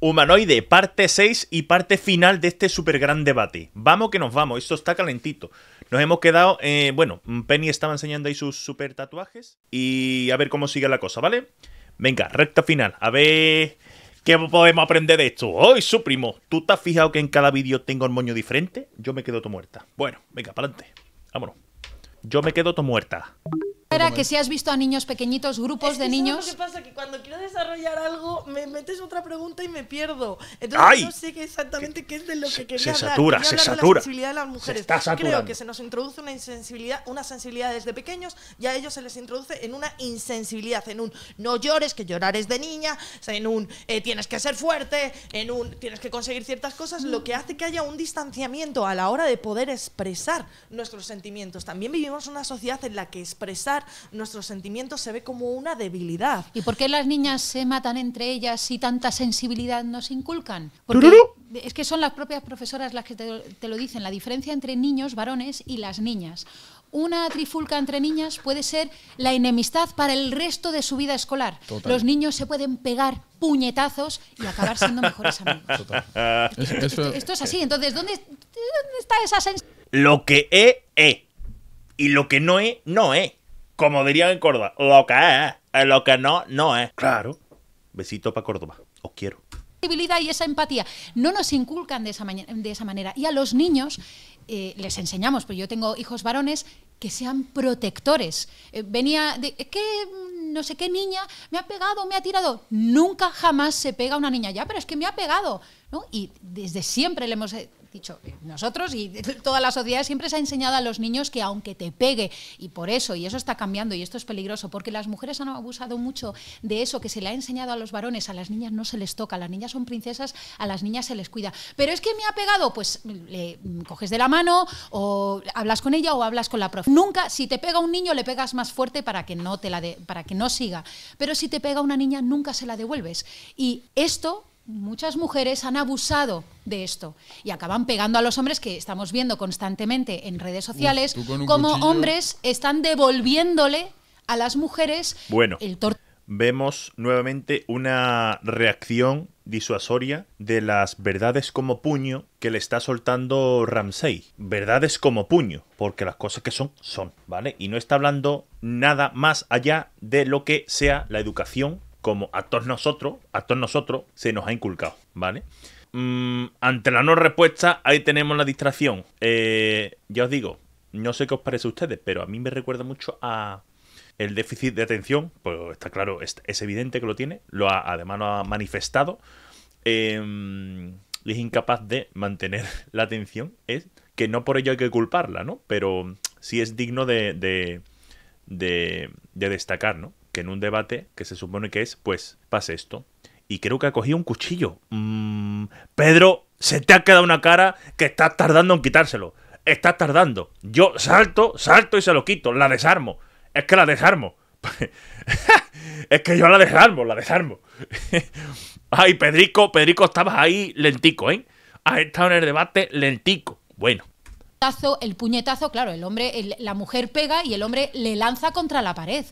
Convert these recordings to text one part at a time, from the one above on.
Humanoide, parte 6 y parte final de este súper gran debate. Vamos que nos vamos, esto está calentito. Nos hemos quedado, eh, bueno, Penny estaba enseñando ahí sus super tatuajes y a ver cómo sigue la cosa, ¿vale? Venga, recta final, a ver qué podemos aprender de esto. ¡Hoy, su primo! ¿Tú te has fijado que en cada vídeo tengo un moño diferente? Yo me quedo todo muerta. Bueno, venga, para adelante. Vámonos. Yo me quedo todo muerta que si has visto a niños pequeñitos, grupos de niños. Lo que pasa que cuando quiero desarrollar algo, me metes otra pregunta y me pierdo. Entonces no sé exactamente qué es de lo que quería se, satura, se satura. la sensibilidad de las mujeres. Creo que se nos introduce una insensibilidad, una sensibilidad desde pequeños y a ellos se les introduce en una insensibilidad, en un no llores, que llorar es de niña, en un eh, tienes que ser fuerte, en un tienes que conseguir ciertas cosas, lo que hace que haya un distanciamiento a la hora de poder expresar nuestros sentimientos. También vivimos una sociedad en la que expresar nuestro sentimiento se ve como una debilidad. ¿Y por qué las niñas se matan entre ellas Si tanta sensibilidad nos inculcan? es que son las propias profesoras las que te, lo dicen, la diferencia entre niños varones y las niñas una trifulca entre niñas puede ser la enemistad para el resto de su vida escolar. Los niños se pueden pegar puñetazos y acabar siendo mejores amigos. Esto, es así. Eh. Entonces, ¿dónde, está esa sensibilidad? Lo que he, he. Y lo que no he, no he. Como dirían en Córdoba, lo que es, lo que no, no es. Claro. Besito para Córdoba. Os quiero. Y esa empatía no nos inculcan de esa, manera. Y a los niños eh, les enseñamos, Pues yo tengo hijos varones, que sean protectores. Eh, venía de que mm, no sé qué niña me ha pegado, me ha tirado. Nunca jamás se pega una niña ya, pero es que me ha pegado. Y desde siempre le hemos eh, dicho, eh, nosotros y toda la sociedad siempre se ha enseñado a los niños que aunque te pegue, y por eso, y eso está cambiando, y esto es peligroso, porque las mujeres han abusado mucho de eso que se le ha enseñado a los varones, a las niñas no se les toca, las niñas son princesas, a las niñas se les cuida. Pero es que me ha pegado, pues le coges de la mano, o hablas con ella, o hablas con la profe. Nunca, si te pega un niño, le pegas más fuerte para que no te la para que no siga. Pero si te pega una niña, nunca se la devuelves. Y esto muchas mujeres han abusado de esto y acaban pegando a los hombres que estamos viendo constantemente en redes sociales como hombres están devolviéndole a las mujeres bueno, el Vemos nuevamente una reacción disuasoria de las verdades como puño que le está soltando Ramsey. Verdades como puño, porque las cosas que son, son, ¿vale? Y no está hablando nada más allá de lo que sea la educación como a nosotros, a nosotros se nos ha inculcado, ¿vale? Mm, ante la no respuesta, ahí tenemos la distracción. Eh, ya os digo, no sé qué os parece a ustedes, pero a mí me recuerda mucho a el déficit de atención, pues está claro, es, evidente que lo tiene, lo además lo ha manifestado. Em, es incapaz de mantener la atención, es que no por ello hay que culparla, ¿no? Pero sí es digno de destacar, ¿no? en un debate que se supone que es, pues, pase esto. Y creo que ha cogido un cuchillo. Mm, Pedro, se te ha quedado una cara que estás tardando en quitárselo. Estás tardando. Yo salto, salto y se lo quito. La desarmo. Es que la desarmo. es que yo la desarmo, la desarmo. Ay, Pedrico, Pedrico, estabas ahí lentico, ¿eh? Has estado en el debate lentico. Bueno. El puñetazo, claro, el hombre, la mujer pega y el hombre le lanza contra la pared.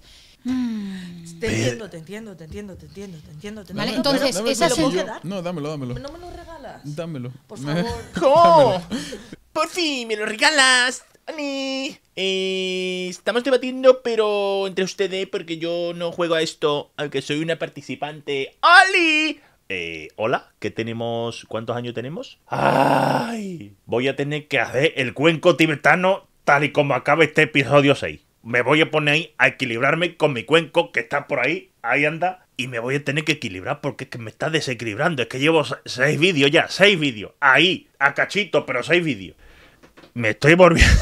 Mm. Te, entiendo, te entiendo, te entiendo, te entiendo, te entiendo, te Vale, entonces, esa es dar. No, dámelo, dámelo. No me lo regalas. Dámelo. Por favor. ¿Cómo? ¡Oh! Por fin, me lo regalas. ¡Ani! Eh, estamos debatiendo, pero entre ustedes, eh, porque yo no juego a esto, aunque soy una participante. ¡Ali! Eh, hola, ¿qué tenemos? ¿Cuántos años tenemos? ¡Ay! Voy a tener que hacer el cuenco tibetano tal y como acaba este episodio 6 me voy a poner ahí a equilibrarme con mi cuenco que está por ahí, ahí anda, y me voy a tener que equilibrar porque que me está desequilibrando. Es que llevo seis vídeos ya, seis vídeos, ahí, a cachito, pero seis vídeos. Me estoy volviendo.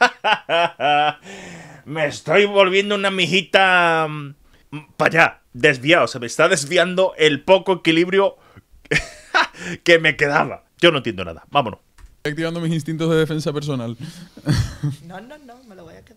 me estoy volviendo una mijita. Mm, para allá, desviado. Se me está desviando el poco equilibrio que me quedaba. Yo no entiendo nada. Vámonos. Estoy activando mis instintos de defensa personal. no, no, no, me lo voy a quedar.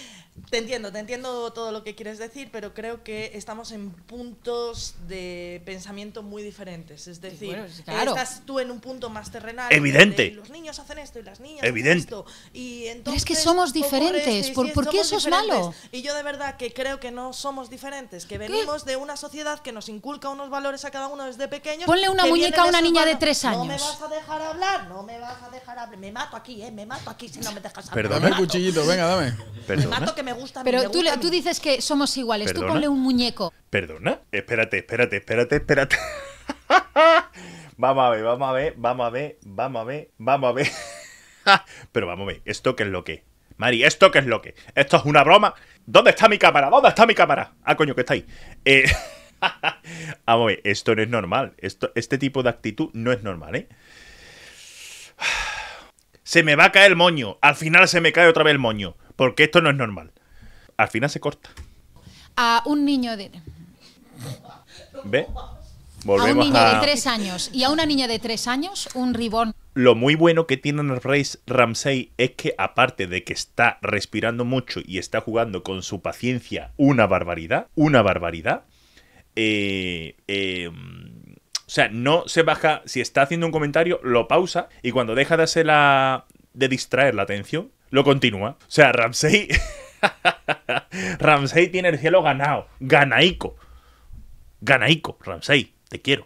Te entiendo, te entiendo todo lo que quieres decir, pero creo que estamos en puntos de pensamiento muy diferentes. Es decir, estás tú en un punto más terrenal. Evidente. los niños hacen esto y las niñas Evidente. hacen esto. Y entonces, es que somos diferentes. ¿Por, qué eso es malo? Y yo de verdad que creo que no somos diferentes, que venimos de una sociedad que nos inculca unos valores a cada uno desde pequeños. Ponle una muñeca a una niña de tres años. No me vas a dejar hablar, no me vas a dejar Me mato aquí, eh, me mato aquí si no me dejas hablar. Perdona, el cuchillito, venga, dame. Perdona me gusta. Pero tú, tú dices que somos iguales. Tú ponle un muñeco. Perdona. Espérate, espérate, espérate, espérate. vamos a ver, vamos a ver, vamos a ver, vamos a ver, vamos a ver. Pero vamos a ver, ¿esto qué es lo que? Mari, ¿esto qué es lo que? ¿Esto es una broma? ¿Dónde está mi cámara? ¿Dónde está mi cámara? Ah, coño, que está ahí. Eh, vamos a ver, esto no es normal. Esto, este tipo de actitud no es normal, ¿eh? Se me va a caer el moño. Al final se me cae otra vez el moño. Porque esto no es normal. Al final se corta. A un niño de. ¿Ve? Volvemos a un niño de tres años y a una niña de tres años, un ribón. Lo muy bueno que tiene Ramsey es que, aparte de que está respirando mucho y está jugando con su paciencia una barbaridad, una barbaridad, eh, eh, o sea, no se baja, si está haciendo un comentario, lo pausa y cuando deja de hacer la, de distraer la atención, lo continúa. O sea, Ramsey. Ramsey tiene el cielo ganado. Ganaico. Ganaico, Ramsey. Te quiero.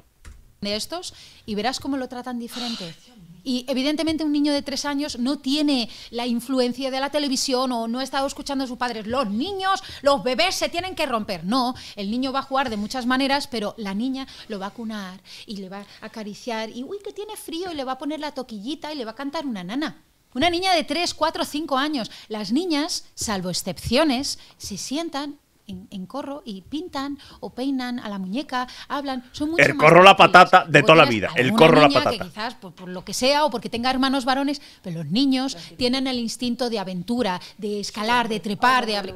De estos y verás cómo lo tratan diferente. Y evidentemente un niño de tres años no tiene la influencia de la televisión o no ha estado escuchando a sus padres. Los niños, los bebés se tienen que romper. No, el niño va a jugar de muchas maneras, pero la niña lo va a cunar y le va a acariciar y, uy, que tiene frío y le va a poner la toquillita y le va a cantar una nana. Una niña de 3, 4, 5 años. Las niñas, salvo excepciones, se sientan en, corro y pintan o peinan a la muñeca, hablan, El corro la patata de toda la vida, el corro la patata. quizás por, lo que sea o porque tenga hermanos varones, pero los niños tienen el instinto de aventura, de escalar, de trepar, de abrir.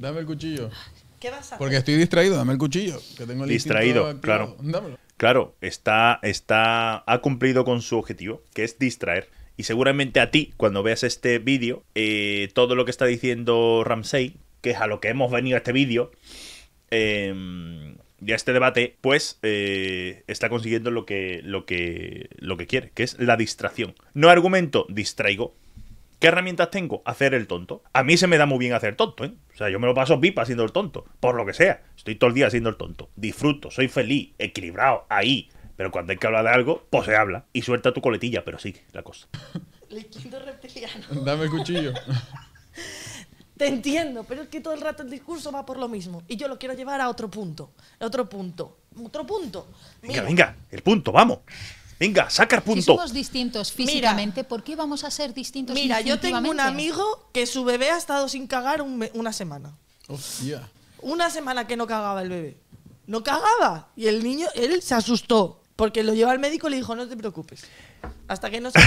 Dame el cuchillo. ¿Qué vas a Porque estoy distraído, dame el cuchillo. distraído, claro. Claro, está, está, ha cumplido con su objetivo, que es distraer. Y seguramente a ti, cuando veas este vídeo, eh, todo lo que está diciendo Ramsey, que es a lo que hemos venido a este vídeo, eh, y a este debate, pues eh, está consiguiendo lo que, lo, que, lo que quiere, que es la distracción. No argumento, distraigo. ¿Qué herramientas tengo? Hacer el tonto. A mí se me da muy bien hacer tonto, ¿eh? O sea, yo me lo paso pipa haciendo el tonto, por lo que sea. Estoy todo el día haciendo el tonto. Disfruto, soy feliz, equilibrado, ahí, pero cuando hay que hablar de algo, pues se habla. Y suelta tu coletilla, pero sí la cosa. Liquido reptiliano. Dame el cuchillo. Te entiendo, pero es que todo el rato el discurso va por lo mismo. Y yo lo quiero llevar a otro punto. Otro punto. Otro punto. Venga, venga, el punto, vamos. Venga, saca el punto. Si somos distintos físicamente, ¿por qué vamos a ser distintos Mira, yo tengo un amigo que su bebé ha estado sin cagar una semana. Hostia. Una semana que no cagaba el bebé. No cagaba. Y el niño, él se asustó. Porque lo lleva al médico y le dijo, no te preocupes. Hasta que no se...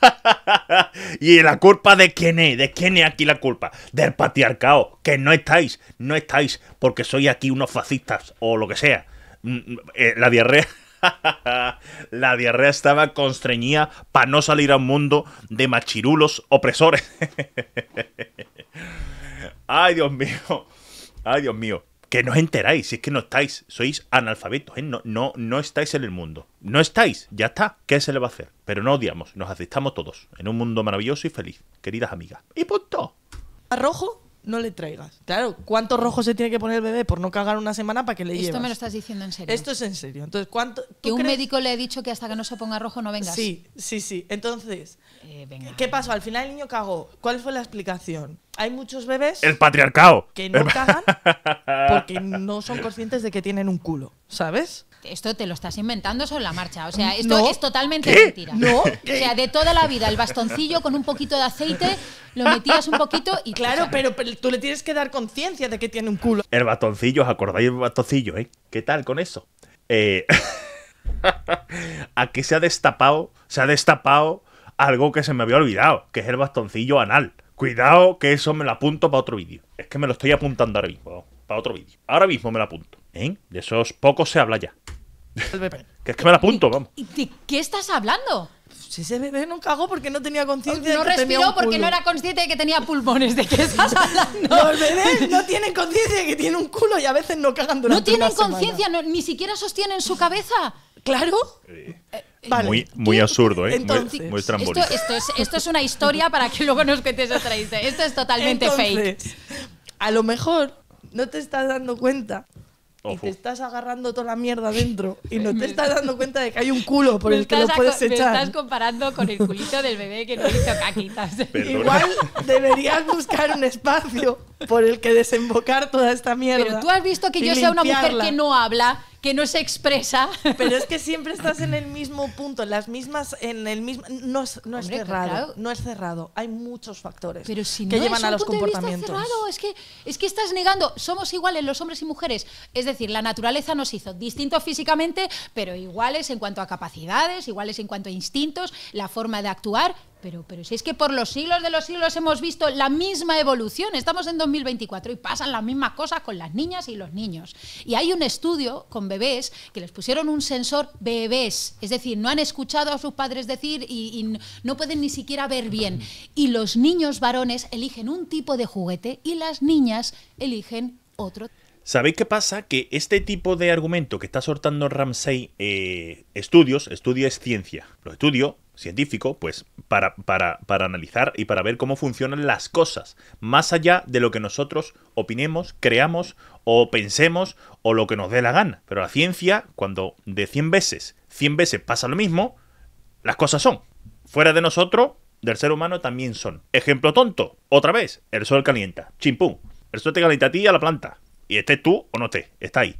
¿Y la culpa de quién es? ¿De quién es aquí la culpa? Del patriarcado. Que no estáis, no estáis, porque sois aquí unos fascistas o lo que sea. Mm, mm, eh, la diarrea. La diarrea estaba constreñida para no salir a un mundo de machirulos opresores. Ay, Dios mío. Ay, Dios mío que no os enteráis, si es que no estáis, sois analfabetos, ¿eh? no, no, no estáis en el mundo, no estáis, ya está, ¿qué se le va a hacer? Pero no odiamos, nos aceptamos todos, en un mundo maravilloso y feliz, queridas amigas. Y punto. Arrojo no le traigas. Claro, ¿cuánto rojo se tiene que poner el bebé por no cagar una semana para que le Esto Esto me lo estás diciendo en serio. Esto es en serio. Entonces, ¿cuánto, que un médico le ha dicho que hasta que no se ponga rojo no vengas. Sí, sí, sí. Entonces, eh, ¿qué pasó? Al final el niño cagó. ¿Cuál fue la explicación? Hay muchos bebés... El patriarcado. Que no cagan porque no son conscientes de que tienen un culo, ¿sabes? esto te lo estás inventando sobre la marcha. O sea, esto es totalmente mentira. ¿No? O sea, de toda la vida, el bastoncillo con un poquito de aceite, lo metías un poquito y. Claro, pero, tú le tienes que dar conciencia de que tiene un culo. El bastoncillo, ¿os acordáis del bastoncillo, eh? ¿Qué tal con eso? Eh, aquí se ha destapado, se ha destapado algo que se me había olvidado, que es el bastoncillo anal. Cuidado, que eso me lo apunto para otro vídeo. Es que me lo estoy apuntando ahora mismo, para otro vídeo. Ahora mismo me lo apunto. ¿Eh? De esos pocos se habla ya. Pues que es que me la apunto, vamos. ¿De qué estás hablando? Si ese bebé no cagó porque no tenía conciencia no respiró porque no era consciente de que tenía pulmones. ¿De qué estás hablando? Los bebés no tienen conciencia de que tienen un culo y a veces no cagan durante No tienen conciencia, ni siquiera sostienen su cabeza. Claro. Eh, eh, vale. Muy, muy absurdo, ¿eh? muy, Esto, esto es, una historia para que luego nos cuentes otra historia. Esto es totalmente fake. A lo mejor no te estás dando cuenta y te estás agarrando toda la mierda dentro y no te estás dando cuenta de que hay un culo por el que lo puedes echar. Me estás comparando con el culito del bebé que no hizo caquitas. Igual deberías buscar un espacio por el que desembocar toda esta mierda. Pero tú has visto que yo sea una mujer que no habla que no se expresa. Pero es que siempre estás en el mismo punto, en las mismas, en el mismo. No es, no es cerrado, no es cerrado. Hay muchos factores Pero si que llevan a los comportamientos. cerrado, es que es que estás negando. Somos iguales los hombres y mujeres. Es decir, la naturaleza nos hizo distintos físicamente, pero iguales en cuanto a capacidades, iguales en cuanto a instintos, la forma de actuar pero, pero si es que por los siglos de los siglos hemos visto la misma evolución, estamos en 2024 y pasan las mismas cosas con las niñas y los niños. Y hay un estudio con bebés que les pusieron un sensor bebés, es decir, no han escuchado a sus padres decir y, no pueden ni siquiera ver bien. Y los niños varones eligen un tipo de juguete y las niñas eligen otro. ¿Sabéis qué pasa? Que este tipo de argumento que está soltando Ramsey, eh, estudios, estudio es ciencia. lo estudio científico, pues para, para, para, analizar y para ver cómo funcionan las cosas, más allá de lo que nosotros opinemos, creamos o pensemos o lo que nos dé la gana. Pero la ciencia, cuando de 100 veces, 100 veces pasa lo mismo, las cosas son. Fuera de nosotros, del ser humano también son. Ejemplo tonto, otra vez, el sol calienta, chimpú. El sol te calienta a ti y a la planta. Y estés tú o no estés, está ahí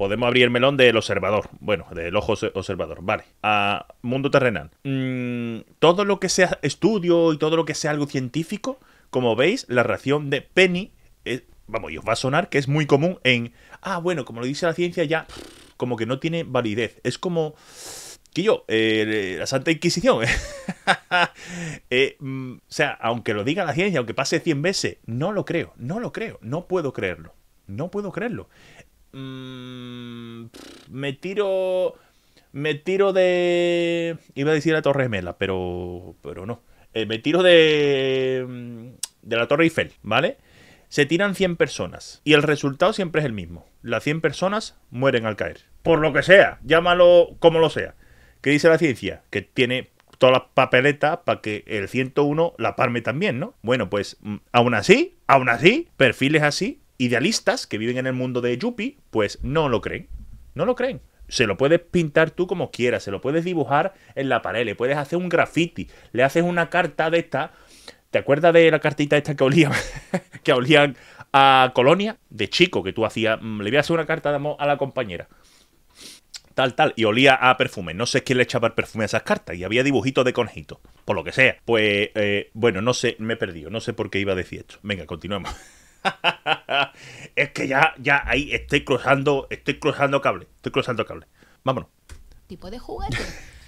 podemos abrir el melón del observador. Bueno, del ojo observador. Vale. A mundo terrenal. Mm, todo lo que sea estudio y todo lo que sea algo científico, como veis, la reacción de Penny, es, vamos, y os va a sonar que es muy común en, ah, bueno, como lo dice la ciencia ya, como que no tiene validez. Es como que yo, eh, la Santa Inquisición. Eh, mm, o sea, aunque lo diga la ciencia, aunque pase 100 veces, no lo creo, no lo creo, no puedo creerlo. No puedo creerlo. Mm, me tiro. Me tiro de. Iba a decir la Torre Gemela, pero. Pero no. Eh, me tiro de. Mm, de la Torre Eiffel, ¿vale? Se tiran 100 personas. Y el resultado siempre es el mismo. Las 100 personas mueren al caer. Por lo que sea. Llámalo como lo sea. ¿Qué dice la ciencia? Que tiene todas las papeletas para que el 101 la parme también, ¿no? Bueno, pues mm, aún así, aún así, perfiles así idealistas que viven en el mundo de Yuppie, pues no lo creen. No lo creen. Se lo puedes pintar tú como quieras, se lo puedes dibujar en la pared, le puedes hacer un graffiti, le haces una carta de esta. ¿Te acuerdas de la cartita esta que olía, que olían a Colonia? De chico, que tú hacías, mm, le voy a hacer una carta de amor a la compañera. Tal, tal, y olía a perfume. No sé quién le echaba el perfume a esas cartas. Y había dibujitos de conejitos... por lo que sea. Pues, eh, bueno, no sé, me he perdido. No sé por qué iba a decir esto. Venga, continuemos. es que ya, ya ahí estoy cruzando, estoy cruzando cable, estoy cruzando cable. Vámonos. Tipo de juguete.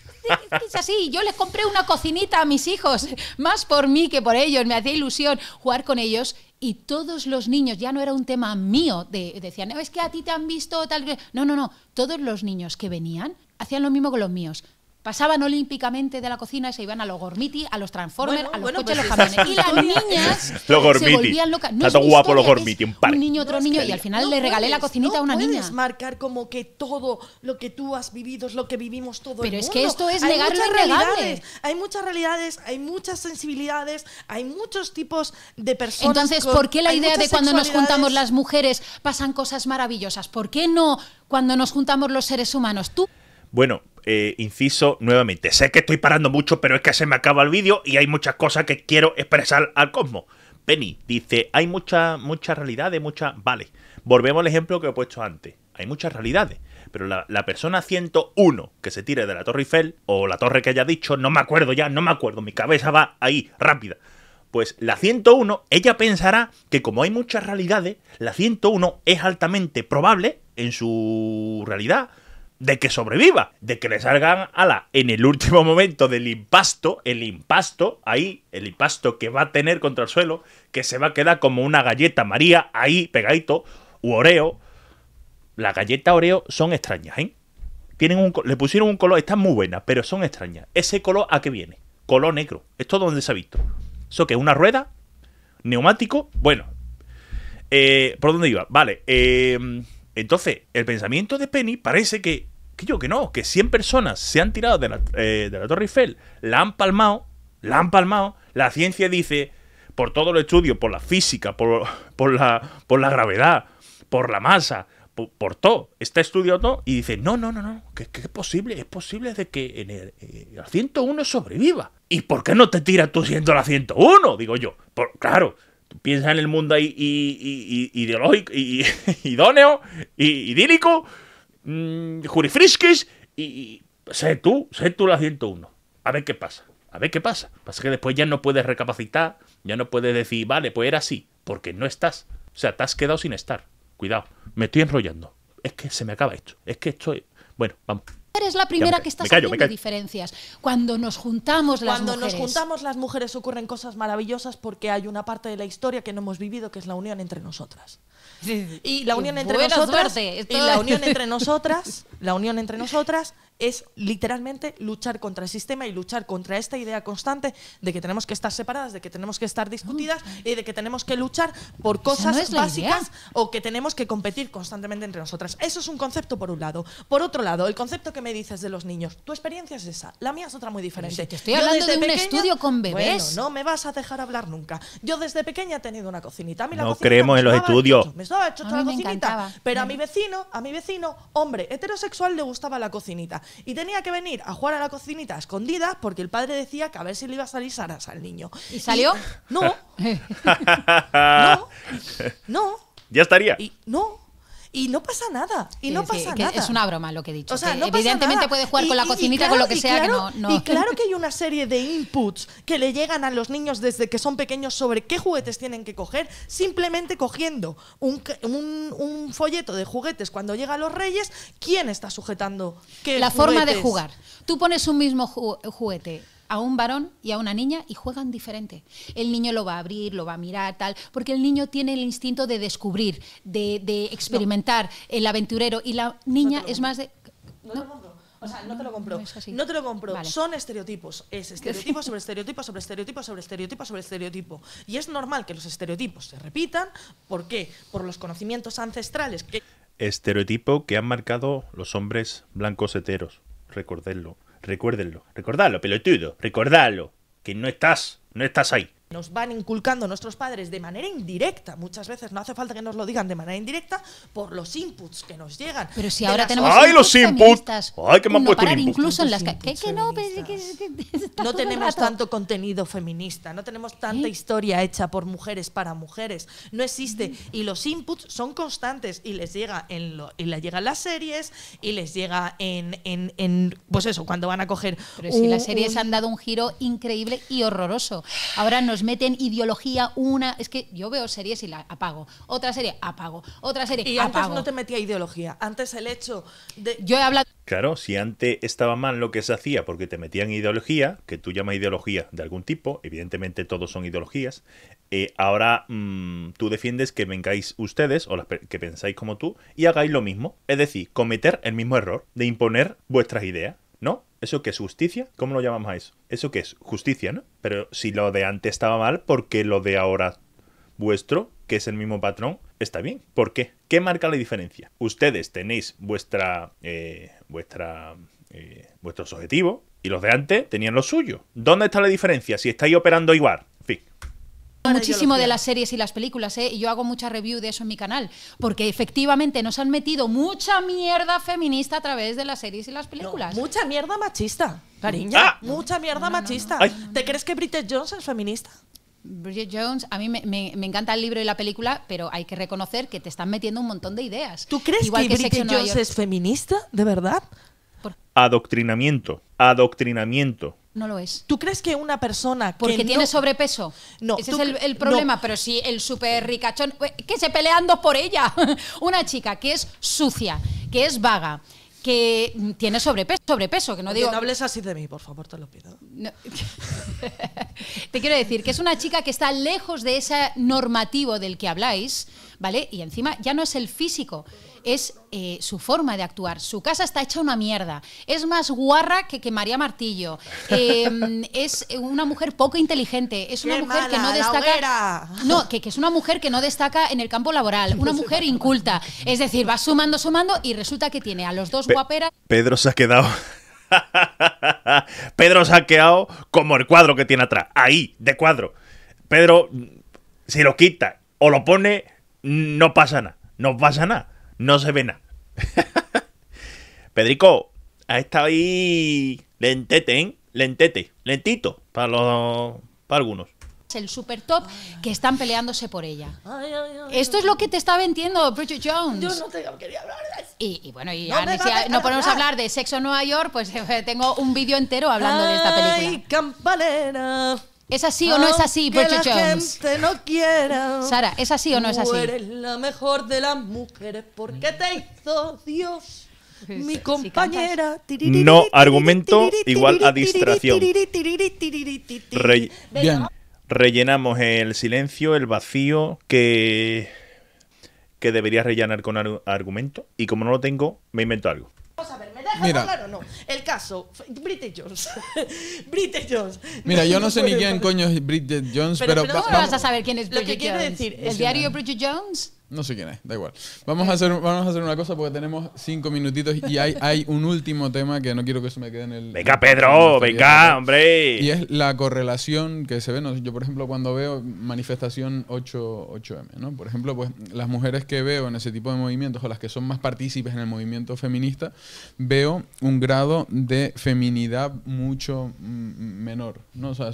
Es así, yo les compré una cocinita a mis hijos, más por mí que por ellos, me hacía ilusión jugar con ellos y todos los niños, ya no era un tema mío, decían, ¿ves es que a ti te han visto tal... No, no, no, todos los niños que venían hacían lo mismo con los míos pasaban olímpicamente de la cocina y se iban a los gormiti, a los transformers, a los coches, de pues los camiones. Y las niñas se volvían locas. No es guapo los gormiti, un Un niño, otro niño, y al final le regalé la cocinita a una niña. No puedes marcar como que todo lo que tú has vivido es lo que vivimos todo Pero el mundo. Pero es que esto es hay negar muchas realidades, Hay muchas realidades, hay muchas sensibilidades, hay muchos tipos de personas. Entonces, ¿por qué la idea de cuando nos juntamos las mujeres pasan cosas maravillosas? ¿Por qué no cuando nos juntamos los seres humanos? Tú bueno, eh, inciso nuevamente. Sé que estoy parando mucho, pero es que se me acaba el vídeo y hay muchas cosas que quiero expresar al cosmos. Penny dice, hay muchas muchas realidades, muchas... Vale, volvemos al ejemplo que he puesto antes. Hay muchas realidades, pero la, la, persona 101 que se tire de la Torre Eiffel, o la torre que haya dicho, no me acuerdo ya, no me acuerdo, mi cabeza va ahí, rápida. Pues la 101, ella pensará que como hay muchas realidades, la 101 es altamente probable en su realidad de que sobreviva, de que le salgan ala en el último momento del impasto, el impasto ahí, el impasto que va a tener contra el suelo, que se va a quedar como una galleta María ahí pegadito, u Oreo. la galleta Oreo son extrañas, ¿eh? Tienen un, le pusieron un color, están muy buenas, pero son extrañas. ¿Ese color a qué viene? Color negro. ¿Esto donde se ha visto? ¿Eso que es una rueda? ¿Neumático? Bueno. Eh, ¿Por dónde iba? Vale. Eh, entonces, el pensamiento de Penny parece que que que no, que 100 personas se han tirado de la, eh, la Torre Eiffel, la han palmado, la han palmado, la ciencia dice, por todo el estudio, por la física, por, por, la, por la gravedad, por la masa, por, todo, está estudiado todo, y dice, no, no, no, no, que, es posible, es posible de que en el, 101 eh, sobreviva. ¿Y por qué no te tiras tú siendo la 101? Digo yo, por, claro, piensas en el mundo ahí, y, y, y, ideológico, idóneo, idílico, mmm, jurifrisquis y, sé tú, sé tú la 101. A ver qué pasa, a ver qué pasa. Pasa que después ya no puedes recapacitar, ya no puedes decir, vale, pues era así, porque no estás. O sea, te has quedado sin estar. Cuidado, me estoy enrollando. Es que se me acaba esto. Es que estoy, Bueno, vamos. Eres la primera que está haciendo diferencias. Cuando nos juntamos las Cuando nos juntamos las mujeres ocurren cosas maravillosas porque hay una parte de la historia que no hemos vivido que es la unión entre nosotras. Y la unión entre nosotras. Y la unión entre nosotras, la unión entre nosotras es literalmente luchar contra el sistema y luchar contra esta idea constante de que tenemos que estar separadas, de que tenemos que estar discutidas y de que tenemos que luchar por cosas básicas o que tenemos que competir constantemente entre nosotras. Eso es un concepto por un lado. Por otro lado, el concepto que me dices de los niños, tu experiencia es esa, la mía es otra muy diferente. te estoy hablando de un estudio con bebés. Bueno, no me vas a dejar hablar nunca. Yo desde pequeña he tenido una cocinita. A mí la no creemos en los estudios. me cocinita, pero a mi vecino, a mi vecino, hombre heterosexual le gustaba la cocinita y tenía que venir a jugar a la cocinita escondida porque el padre decía que a ver si le iba a salir saras al niño. ¿Y salió? no. no. No. Ya estaría. Y, no y no pasa nada. Y no pasa nada. Es una broma lo que he dicho. evidentemente puede jugar con la cocinita, con lo que sea. que no, Y claro que hay una serie de inputs que le llegan a los niños desde que son pequeños sobre qué juguetes tienen que coger, simplemente cogiendo un, un, folleto de juguetes cuando llega a los reyes, ¿quién está sujetando qué La forma de jugar. Tú pones un mismo juguete a un varón y a una niña y juegan diferente. El niño lo va a abrir, lo va a mirar, tal, porque el niño tiene el instinto de descubrir, de, experimentar, el aventurero, y la niña es más de... No, compro, O sea, no te lo compro. No, te lo compro. Son estereotipos. Es estereotipo sobre estereotipo sobre estereotipo sobre estereotipo sobre estereotipo. Y es normal que los estereotipos se repitan. ¿Por qué? Por los conocimientos ancestrales que... Estereotipo que han marcado los hombres blancos heteros. Recordadlo. Recuérdenlo, recordadlo, pelotudo, recordadlo, que no estás, no estás ahí nos van inculcando nuestros padres de manera indirecta, muchas veces no hace falta que nos lo digan de manera indirecta, por los inputs que nos llegan. Pero si ahora tenemos... ¡Ay, los inputs! ¡Ay, que incluso en las... Que, no, pues, no tenemos tanto contenido feminista, no tenemos tanta ¿Eh? historia hecha por mujeres para mujeres, no existe. Mm. Y los inputs son constantes y les llega en, y llegan las series y les llega en, Pues eso, cuando van a coger... Pero si las series han dado un giro increíble y horroroso. Ahora nos meten ideología una. Es que yo veo series y la apago. Otra serie, apago. Otra serie, y antes no te metía ideología. Antes el hecho de. Yo he hablado. Claro, si antes estaba mal lo que se hacía porque te metían ideología, que tú llamas ideología de algún tipo, evidentemente todos son ideologías, eh, ahora mm, tú defiendes que vengáis ustedes, o las que pensáis como tú, y hagáis lo mismo. Es decir, cometer el mismo error de imponer vuestras ideas. No, ¿eso qué es justicia? ¿Cómo lo llamamos a eso? ¿Eso que es justicia, no? Pero si lo de antes estaba mal, ¿por qué lo de ahora vuestro, que es el mismo patrón, está bien? ¿Por qué? ¿Qué marca la diferencia? Ustedes tenéis vuestra, eh, vuestra, eh, vuestros objetivos y los de antes tenían lo suyo. ¿Dónde está la diferencia si estáis operando igual? muchísimo de las series y las películas, ¿eh? y yo hago mucha review de eso en mi canal, porque efectivamente nos han metido mucha mierda feminista a través de las series y las películas. mucha mierda machista, cariño. Ah. Mucha mierda machista. ¿Te crees que Bridget Jones es feminista? Bridget Jones, a mí me, encanta el libro y la película, pero hay que reconocer que te están metiendo un montón de ideas. ¿Tú crees que, que Jones es feminista, de verdad? Adoctrinamiento, adoctrinamiento. No lo es. ¿Tú crees que una persona que Porque tiene sobrepeso. No. Ese es el, problema, pero si el súper ricachón... Eh, que se Peleando por ella. una chica que es sucia, que es vaga, que tiene sobrepeso, sobrepeso, que no digo... No hables así de mí, por favor, te lo pido. te quiero decir que es una chica que está lejos de ese normativo del que habláis, ¿vale? Y encima ya no es el físico, es eh, su forma de actuar. Su casa está hecha una mierda. Es más guarra que, que María Martillo. Em, es una mujer poco inteligente. Es una mujer que no destaca. No, que, es una mujer que no destaca en el campo laboral. Una mujer inculta. Es decir, va sumando, sumando y resulta que tiene a los dos guaperas. Pedro se ha quedado. Pedro se ha quedado como el cuadro que tiene atrás. Ahí, de cuadro. Pedro, se lo quita o lo pone, no pasa nada, no pasa nada, no se ve nada. Pedrico, ha estado ahí lentete, ¿eh? Lentete, lentito para, los, para algunos el super top que están peleándose por ella. Esto es lo que te está vendiendo Bridget Jones. Yo no hablar Y, bueno, y no, si no podemos hablar de Sexo en Nueva York, pues tengo un vídeo entero hablando de esta película. ¿Es así o no es así, Pocho la no quiera. Sara, ¿es así o no es así? eres la mejor de las mujeres porque te hizo Dios. Mi compañera. No argumento igual a distracción. Rellenamos el silencio, el vacío que, que debería rellenar con argumento. Y como no lo tengo, me invento algo. Vamos a ver. Mira. no? El caso, Bridget Jones. Bridget Jones. Mira, yo no sé ni quién coño es Bridget Jones, pero... pero, ¿Cómo vas a saber quién es Bridget Lo que quiero decir... ¿El diario de Bridget Jones? No sé quién es, da igual. Vamos a hacer, vamos a hacer una cosa porque tenemos cinco minutitos y hay, hay un último tema que no quiero que eso me quede en el. Venga, Pedro, venga, hombre. Y es la correlación que se ve. yo, por ejemplo, cuando veo manifestación 8, m ¿no? Por ejemplo, pues las mujeres que veo en ese tipo de movimientos o las que son más partícipes en el movimiento feminista, veo un grado de feminidad mucho mm, menor. ¿no? O sea,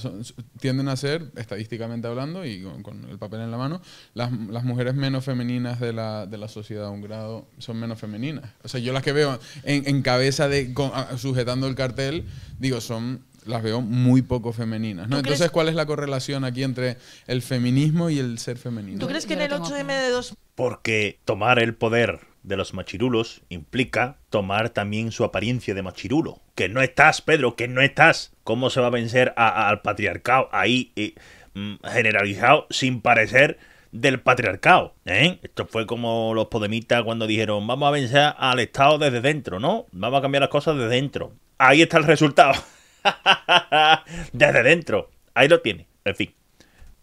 tienden a ser, estadísticamente hablando y con, el papel en la mano, las, las mujeres menos femininas de la, sociedad a un grado son menos femeninas. O sea, yo las que veo en, cabeza de sujetando el cartel, digo, son las veo muy poco femeninas. Entonces, ¿cuál es la correlación aquí entre el feminismo y el ser femenino? ¿Tú crees que en el 8M de 2... Porque tomar el poder de los machirulos implica tomar también su apariencia de machirulo. Que no estás, Pedro, que no estás. ¿Cómo se va a vencer al patriarcado ahí eh, mm, generalizado sin parecer del patriarcado. ¿eh? Esto fue como los podemitas cuando dijeron, vamos a vencer al Estado desde dentro, ¿no? Vamos a cambiar las cosas desde dentro. Ahí está el resultado. desde dentro. Ahí lo tiene. En fin.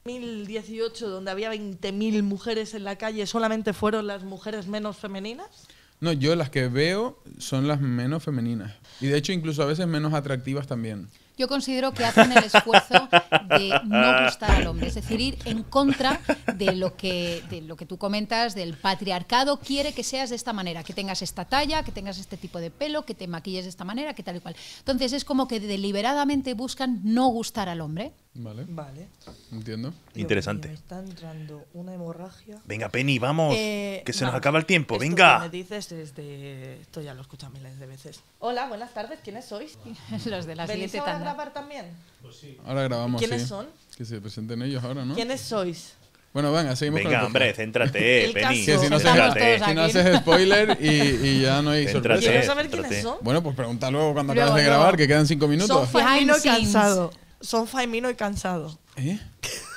2018, donde había 20.000 mujeres en la calle, ¿solamente fueron las mujeres menos femeninas? No, yo las que veo son las menos femeninas. Y de hecho incluso a veces menos atractivas también yo considero que hacen el esfuerzo de no gustar al hombre, es decir, ir en contra de lo que, de lo que tú comentas, del patriarcado quiere que seas de esta manera, que tengas esta talla, que tengas este tipo de pelo, que te maquilles de esta manera, que tal y cual. Entonces es como que deliberadamente buscan no gustar al hombre. Vale. Vale. Entiendo. Interesante. me está entrando una hemorragia. Venga, Penny, vamos. Eh, que se nos acaba el tiempo. Esto que me dices desde. Esto ya lo escuchas miles de veces. Hola, buenas tardes, ¿quiénes sois? Los de la ¿Venís siguiente ahora a tanda. grabar también? Pues ahora grabamos. ¿Quiénes sí. son? Que se presenten ellos ahora, ¿no? ¿Quiénes sois? Bueno, venga, seguimos con Venga, hombre, céntrate, Penny. Que si no se- Si no haces spoiler y, y ya no hay Céntrate. sorpresa. Quiero saber quiénes son. Bueno, pues pregunta luego cuando acabes de grabar, que quedan cinco minutos. Son Behind no cansado son faimino y cansado. ¿Eh?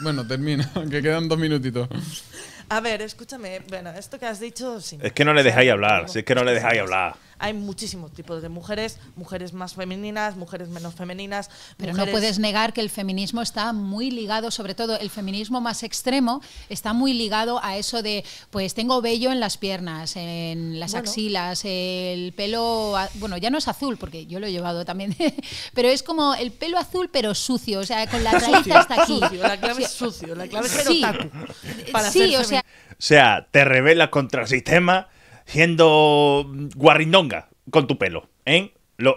Bueno, termina, que quedan dos minutitos. A ver, escúchame, bueno, esto que has dicho... es que no le dejáis hablar, si es que no le dejáis hablar hay muchísimos tipos de mujeres, mujeres más femeninas, mujeres menos femeninas. Pero no puedes negar que el feminismo está muy ligado, sobre todo el feminismo más extremo, está muy ligado a eso de, pues tengo vello en las piernas, en las axilas, el pelo, bueno, ya no es azul, porque yo lo he llevado también, pero es como el pelo azul pero sucio, o sea, con la raíz hasta aquí. la clave es sucio, la clave es sí, para sí, o, sea, o sea, te revela contra el sistema siendo guarindonga con tu pelo, ¿eh?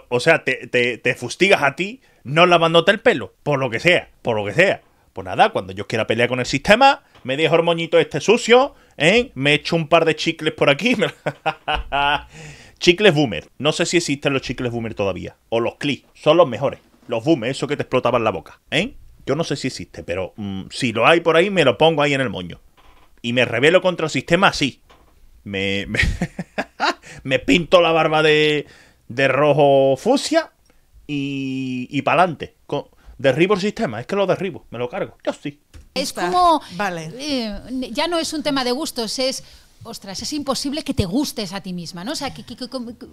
o sea, te, te, fustigas a ti no lavándote el pelo, por lo que sea, por lo que sea. Pues nada, cuando yo quiera pelear con el sistema, me dejo el moñito este sucio, ¿eh? Me echo un par de chicles por aquí. chicles boomer. No sé si existen los chicles boomer todavía. O los cli. Son los mejores. Los boomer, eso que te explotaban la boca, ¿eh? Yo no sé si existe, pero mm, si lo hay por ahí, me lo pongo ahí en el moño. Y me rebelo contra el sistema así. me, pinto la barba de, de rojo fucsia y, y adelante Derribo el sistema, es que lo derribo, me lo cargo, yo sí. Es como. Vale. Eh, ya no es un tema de gustos, es ostras, es imposible que te gustes a ti misma, ¿no? O sea,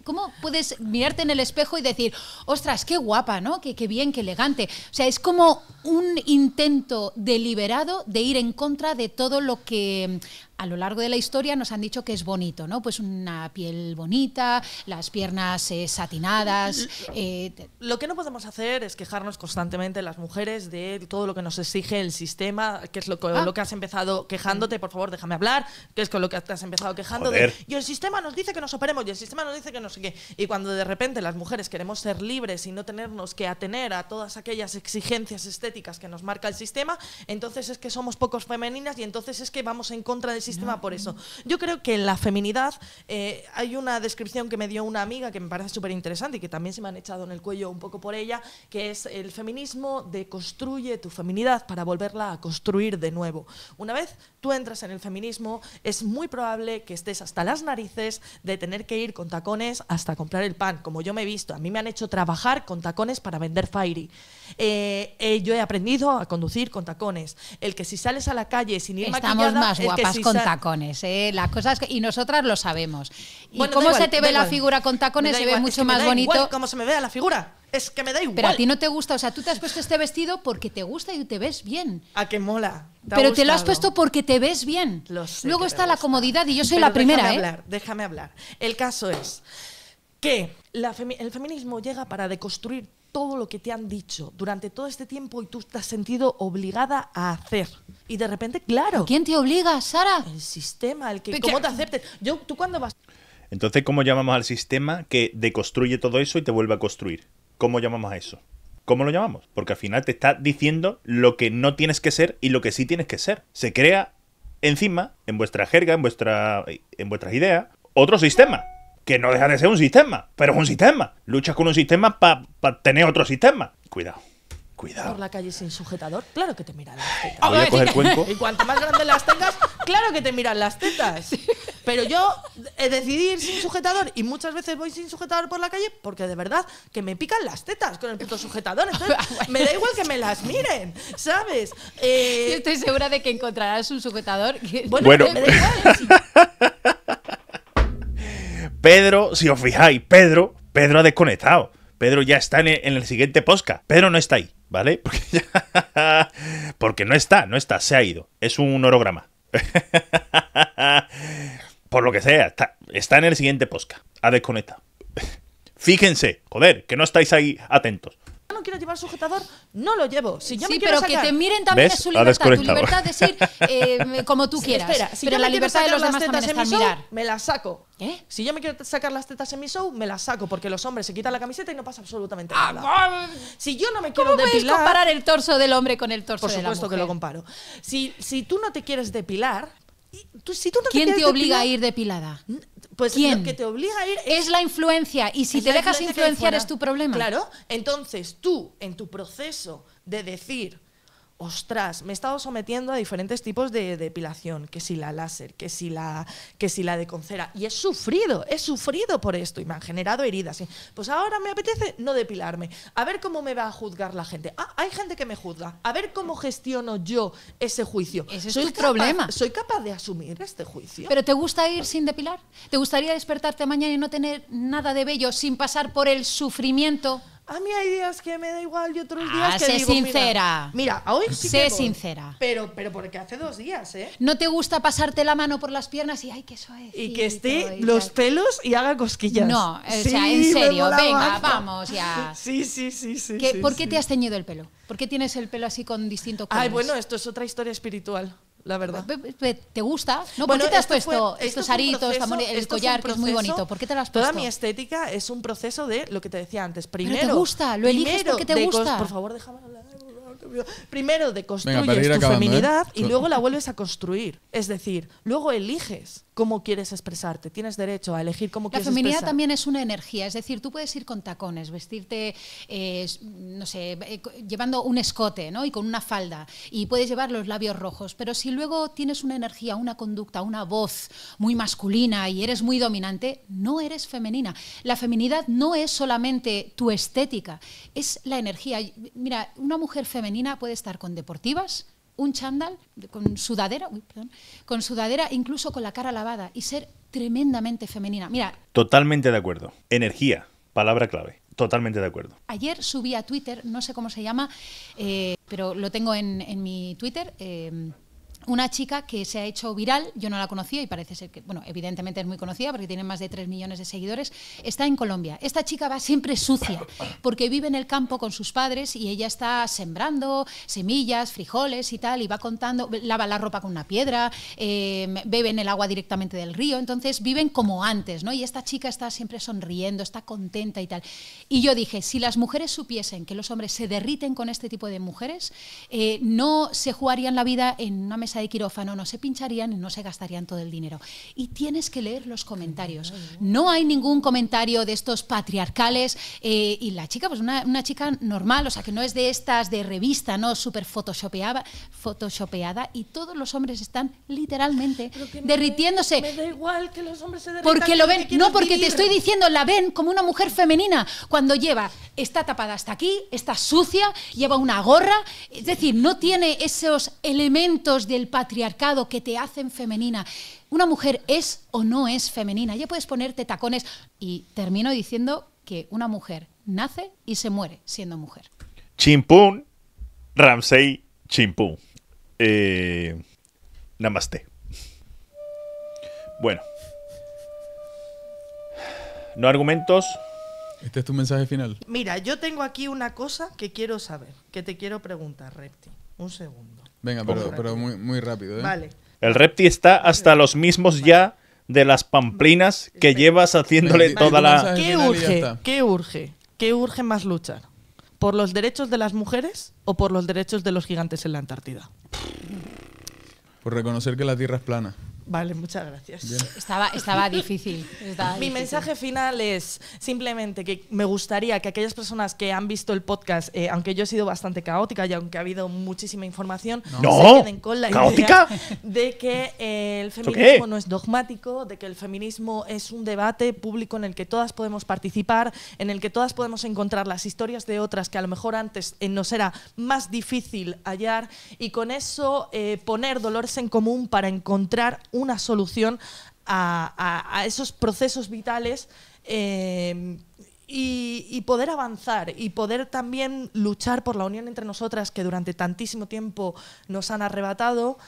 ¿cómo puedes mirarte en el espejo y decir, ostras, qué guapa, ¿no? Qué, bien, qué elegante. O sea, es como un intento deliberado de ir en contra de todo lo que mm, a lo largo de la historia nos han dicho que es bonito, ¿no? Pues una piel bonita, las piernas eh, satinadas. Eh, lo que no podemos hacer es quejarnos constantemente las mujeres de todo lo que nos exige el sistema, que es lo, que, ah. lo que has empezado quejándote, por favor, déjame hablar, que es con lo que has empezado quejando de. Y el sistema nos dice que nos operemos, y el sistema nos dice que no sé qué. Y cuando de repente las mujeres queremos ser libres y no tenernos que atener a todas aquellas exigencias estéticas que nos marca el sistema, entonces es que somos pocos femeninas y entonces es que vamos en contra del sistema por eso. Yo creo que en la feminidad eh, hay una descripción que me dio una amiga que me parece súper interesante y que también se me han echado en el cuello un poco por ella, que es el feminismo de construye tu feminidad para volverla a construir de nuevo. Una vez tú entras en el feminismo, es muy probable que estés hasta las narices de tener que ir con tacones hasta comprar el pan, como yo me he visto. A mí me han hecho trabajar con tacones para vender Fairy. Eh, eh, yo he aprendido a conducir con tacones. El que si sales a la calle sin ir Estamos más guapas con tacones, ¿eh? Las cosas que, y nosotras lo sabemos. ¿Y cómo se te ve la figura con tacones? Se ve mucho más bonito. cómo se me ve la figura. Es que me da igual. Pero a ti no te gusta, o sea, tú te has puesto este vestido porque te gusta y te ves bien. A que mola. pero te lo has puesto porque te ves bien. Luego está la comodidad y yo soy la primera. Déjame ¿eh? hablar, déjame hablar. El caso es que el feminismo llega para deconstruir todo lo que te han dicho durante todo este tiempo y tú te has sentido obligada a hacer. Y de repente, claro. ¿Quién te obliga, Sara? El sistema, el que cómo te aceptes. Yo, ¿tú cuándo vas? Entonces, ¿cómo llamamos al sistema que deconstruye todo eso y te vuelve a construir? ¿Cómo llamamos a eso? ¿Cómo lo llamamos? Porque al final te está diciendo lo que no tienes que ser y lo que sí tienes que ser. Se crea encima, en vuestra jerga, en, vuestra, en vuestras ideas, otro sistema que no deja de ser un sistema, pero es un sistema. Luchas con un sistema para tener otro sistema. Cuidado. Cuidado. Por la calle sin sujetador, claro que te miran las tetas. Ah, y cuanto más grandes las tengas, claro que te miran las tetas. Pero yo he decidido ir sin sujetador y muchas veces voy sin sujetador por la calle porque de verdad que me pican las tetas con el puto sujetador. Ah, me da igual que me las miren, ¿sabes? Eh, estoy segura de que encontrarás un sujetador que. Bueno, Pedro, si os fijáis, Pedro, Pedro ha desconectado. Pedro ya está en el, siguiente posca, Pedro no está ahí, ¿vale? Porque, no está, no está, se ha ido. Es un orograma. Por lo que sea, está, en el siguiente posca, Ha desconectado. Fíjense, joder, que no estáis ahí atentos quiero llevar sujetador, no lo llevo. Si yo sí, me pero que te miren también es su libertad. Tu libertad de decir eh, como tú quieras. pero yo la libertad de los demás en mi show, Me las saco. ¿Eh? Si yo me quiero sacar las tetas en mi show, me las saco, porque los hombres se quitan la camiseta y no pasa absolutamente ah, nada. si yo no me quiero depilar. comparar el torso del hombre con el torso de la mujer? que lo comparo. Si, si tú no te quieres depilar, ¿Quién te, obliga a ir depilada? Pues ¿Quién? lo que te obliga a ir es la influencia y si te dejas influenciar es tu problema. Claro, entonces tú en tu proceso de decir ostras, me he estado sometiendo a diferentes tipos de depilación, que si la láser, que si la, que si la de concera, y he sufrido, he sufrido por esto y me han generado heridas. Pues ahora me apetece no depilarme, a ver cómo me va a juzgar la gente. Ah, hay gente que me juzga, a ver cómo gestiono yo ese juicio. Ese es el problema. Soy capaz de asumir este juicio. Pero ¿te gusta ir sin depilar? ¿Te gustaría despertarte mañana y no tener nada de bello sin pasar por el sufrimiento? A mí hay días que me da igual y otros ah, días que sé digo, sincera. Mira, hoy sí sé sincera. Pero, pero porque hace dos días, ¿eh? No te gusta pasarte la mano por las piernas y ay qué suave. Y que esté los pelos y haga cosquillas. No, o sea, en serio. Venga, vamos ya. Sí, sí, sí, sí. ¿Por qué te has teñido el pelo? ¿Por qué tienes el pelo así con distinto color? Ay, bueno, esto es otra historia espiritual la verdad. ¿Te gusta? ¿No? ¿Por qué te has puesto estos aritos, el collar, que es muy bonito? ¿Por qué te lo has puesto? Toda mi estética es un proceso de lo que te decía antes. Primero, Pero te gusta, lo eliges porque te gusta. Por favor, déjame hablar. Primero deconstruyes tu ¿eh? feminidad y luego la vuelves a construir. Es decir, luego eliges cómo quieres expresarte, tienes derecho a elegir cómo la quieres expresarte. La feminidad también es una energía, es decir, tú puedes ir con tacones, vestirte, eh, no sé, eh, llevando un escote ¿no? y con una falda, y puedes llevar los labios rojos, pero si luego tienes una energía, una conducta, una voz muy masculina y eres muy dominante, no eres femenina. La feminidad no es solamente tu estética, es la energía. Mira, una mujer femenina puede estar con deportivas, un chándal con sudadera, con sudadera, incluso con la cara lavada y ser tremendamente femenina. Mira. Totalmente de acuerdo. Energía, palabra clave. Totalmente de acuerdo. Ayer subí a Twitter, no sé cómo se llama, eh, pero lo tengo en, mi Twitter. Eh, una chica que se ha hecho viral, yo no la conocía y parece ser que, bueno, evidentemente es muy conocida porque tiene más de 3 millones de seguidores, está en Colombia. Esta chica va siempre sucia porque vive en el campo con sus padres y ella está sembrando semillas, frijoles y tal, y va contando, lava la ropa con una piedra, em, bebe beben el agua directamente del río, entonces viven como antes, ¿no? Y esta chica está siempre sonriendo, está contenta y tal. Y yo dije, si las mujeres supiesen que los hombres se derriten con este tipo de mujeres, eh, no se jugarían la vida en una mesa de quirófano, no se pincharían y no se gastarían todo el dinero. Y tienes que leer los comentarios. No hay ningún comentario de estos patriarcales. Eh, y la chica, pues una, chica normal, o sea, que no es de estas de revista, ¿no? Súper photoshopeada, Y todos los hombres están literalmente derritiéndose. Me da igual que los hombres se Porque lo ven, no porque te estoy diciendo, la ven como una mujer femenina. Cuando lleva, está tapada hasta aquí, está sucia, lleva una gorra. Es decir, no tiene esos elementos de patriarcado que te hacen femenina. Una mujer es o no es femenina. Ya puedes ponerte tacones. Y termino diciendo que una mujer nace y se muere siendo mujer. Chimpún, Ramsey Chimpún. Eh, namaste. Bueno. ¿No argumentos? Este es tu mensaje final. Mira, yo tengo aquí una cosa que quiero saber, que te quiero preguntar, Repti. Un segundo. Venga, pero, muy, muy, rápido. ¿eh? El repti está hasta los mismos ya de las pamplinas que llevas haciéndole toda la... ¿Qué urge? ¿Qué urge? ¿Qué urge más luchar? ¿Por los derechos de las mujeres o por los derechos de los gigantes en la Antártida? Por reconocer que la Tierra es plana. Vale, muchas gracias. Estaba, estaba difícil. Mi mensaje final es simplemente que me gustaría que aquellas personas que han visto el podcast, eh, aunque yo he sido bastante caótica y aunque ha habido muchísima información, no. se queden con la idea de que eh, el feminismo no es dogmático, de que el feminismo es un debate público en el que todas podemos participar, en el que todas podemos encontrar las historias de otras que a lo mejor antes eh, nos era más difícil hallar y con eso poner dolores en común para encontrar un una solución a, esos procesos vitales eh, y, poder avanzar y poder también luchar por la unión entre nosotras que durante tantísimo tiempo nos han arrebatado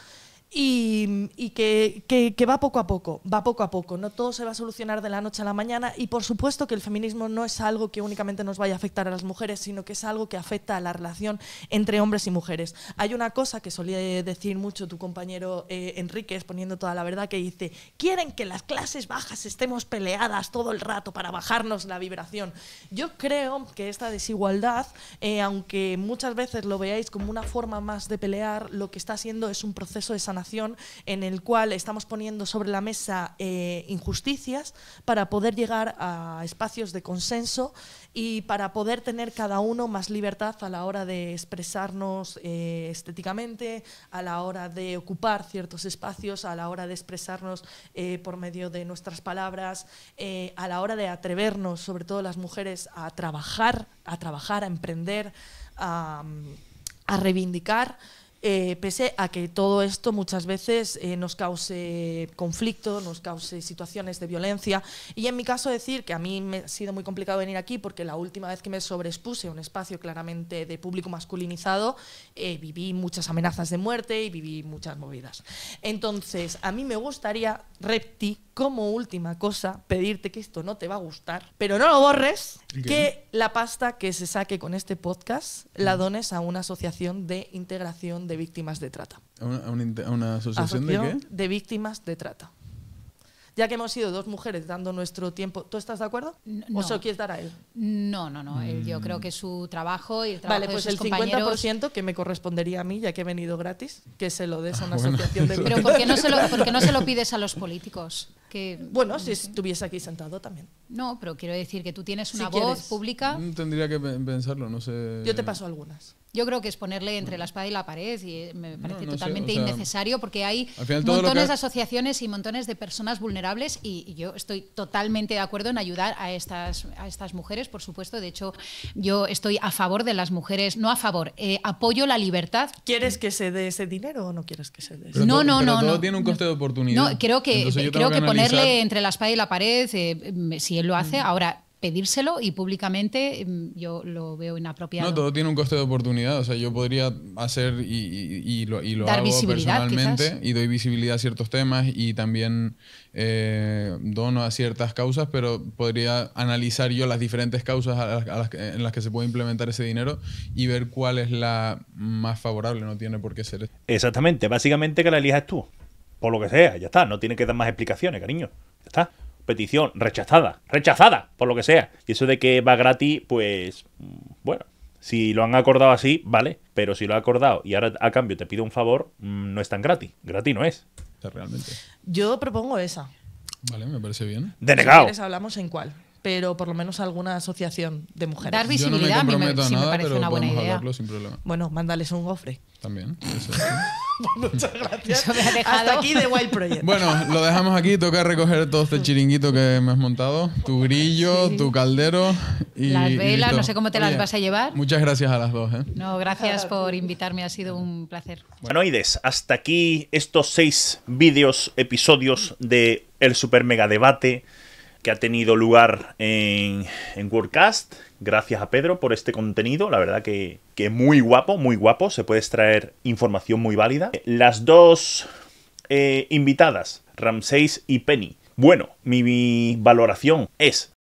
y, que, que, va poco a poco, va poco a poco. No todo se va a solucionar de la noche a la mañana y por supuesto que el feminismo no es algo que únicamente nos vaya a afectar a las mujeres, sino que es algo que afecta a la relación entre hombres y mujeres. Hay una cosa que solía decir mucho tu compañero eh, Enrique, exponiendo toda la verdad, que dice, quieren que las clases bajas estemos peleadas todo el rato para bajarnos la vibración. Yo creo que esta desigualdad, eh, aunque muchas veces lo veáis como una forma más de pelear, lo que está haciendo es un proceso de sanación en el cual estamos poniendo sobre la mesa eh, injusticias para poder llegar a espacios de consenso y para poder tener cada uno más libertad a la hora de expresarnos eh, estéticamente, a la hora de ocupar ciertos espacios, a la hora de expresarnos eh, por medio de nuestras palabras, a la hora de atrevernos, sobre todo las mujeres, a trabajar, a trabajar, a emprender, a reivindicar. Eh, pese a que todo esto muchas veces eh, nos cause conflicto, nos cause situaciones de violencia. Y en mi caso decir que a mí me ha sido muy complicado venir aquí porque la última vez que me sobreexpuse a un espacio claramente de público masculinizado, eh, viví muchas amenazas de muerte y viví muchas movidas. Entonces, a mí me gustaría, Repti, como última cosa pedirte que esto no te va a gustar, pero no lo borres, que la pasta que se saque con este podcast la mm. dones a una asociación de integración de víctimas de trata. ¿A una, asociación, de víctimas de trata. Ya que hemos sido dos mujeres dando nuestro tiempo, ¿tú estás de acuerdo? No. ¿O lo quieres dar a él? No, no, no. yo creo mm. que su trabajo y el trabajo vale, pues el 50% que me correspondería a mí, ya que he venido gratis, que se lo des a ah, una asociación de. Pero ¿por qué porque no se lo pides a los políticos? bueno, si estuviese aquí sentado también. No, pero quiero decir que tú tienes una voz pública. Mm, tendría que pensarlo, no sé. Yo te paso algunas. Yo creo que es ponerle entre la espada y la pared y eh, me parece totalmente innecesario porque hay montones de asociaciones y montones de personas vulnerables y, yo estoy totalmente de acuerdo en ayudar a estas, a estas mujeres, por supuesto. De hecho, yo estoy a favor de las mujeres, no a favor, eh, apoyo la libertad. ¿Quieres que se dé ese dinero o no quieres que se dé? Ese? dinero? no, no, no. no, tiene un coste de oportunidad. No, creo que, eh, creo que, ponerle entre la espada y la pared, si él lo hace, mm. ahora pedírselo y públicamente mm, yo lo veo inapropiado. No, todo tiene un coste de oportunidad. O sea, yo podría hacer y, lo, hago personalmente y doy visibilidad a ciertos temas y también eh, dono a ciertas causas, pero podría analizar yo las diferentes causas en las que se puede implementar ese dinero y ver cuál es la más favorable. No tiene por qué ser. Exactamente. Básicamente que la elijas tú. Por lo que sea, ya está. No tiene que dar más explicaciones, cariño. Ya está petición rechazada, rechazada, por lo que sea. Y eso de que va gratis, pues mm, bueno, si lo han acordado así, vale, pero si lo ha acordado y ahora a cambio te pido un favor, mm, no es tan gratis, gratis no es. Realmente. Yo propongo esa. Vale, me parece bien. Denegado. hablamos en cuál pero por lo menos alguna asociación de mujeres. Dar visibilidad me a mí parece una buena idea. Bueno, mándales un gofre. También. Muchas gracias. Hasta aquí de Wild Project. Bueno, lo dejamos aquí. Toca recoger todo este chiringuito que me has montado. Tu grillo, tu caldero Las velas, no sé cómo te las vas a llevar. Muchas gracias a las dos. ¿eh? No, gracias por invitarme. Ha sido un placer. Bueno, bueno. hasta aquí estos seis vídeos, episodios de El Super Mega Debate que ha tenido lugar en, WordCast. Gracias a Pedro por este contenido, la verdad que, que muy guapo, muy guapo, se puede extraer información muy válida. Las dos eh, invitadas, Ramseis y Penny. Bueno, mi valoración es...